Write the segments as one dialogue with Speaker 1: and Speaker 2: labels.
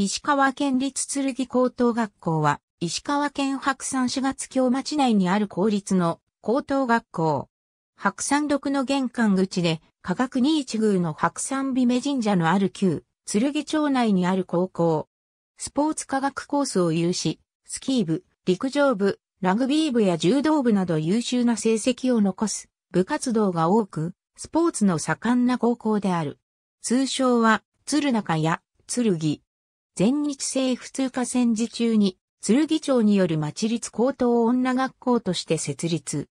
Speaker 1: 石川県立剣高等学校は、石川県白山市月京
Speaker 2: 町内にある公立の高等学校。白山麓の玄関口で、科学二一宮の白山美女神社のある旧、剣町内にある高校。スポーツ科学コースを有し、スキー部、陸上部、ラグビー部や柔道部など優秀な成績を残す部活動が多く、スポーツの盛んな高校である。通称は、鶴中や、剣。全日制普通科戦時中に、鶴木町による町立高等女学校として設立。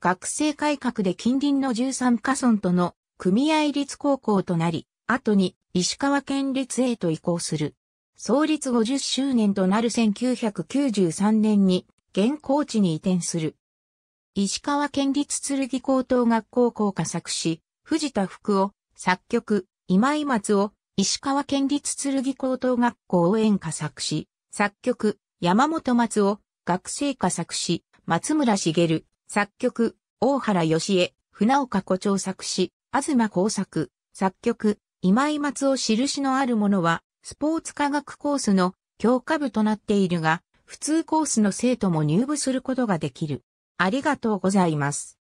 Speaker 2: 学生改革で近隣の13カ村との組合立高校となり、後に石川県立へと移行する。創立50周年となる1993年に現校地に移転する。石川県立鶴木高等学校校歌作詞、藤田福を作曲、今井松を石川県立剣高等学校応援歌作詞、作曲、山本松尾、学生歌作詞、松村茂、作曲、大原義江、船岡古町作詞、東耕作、作曲、今井松尾印のあるものは、スポーツ科学コースの教科部となっているが、普通コースの生徒も入部することが
Speaker 1: できる。ありがとうございます。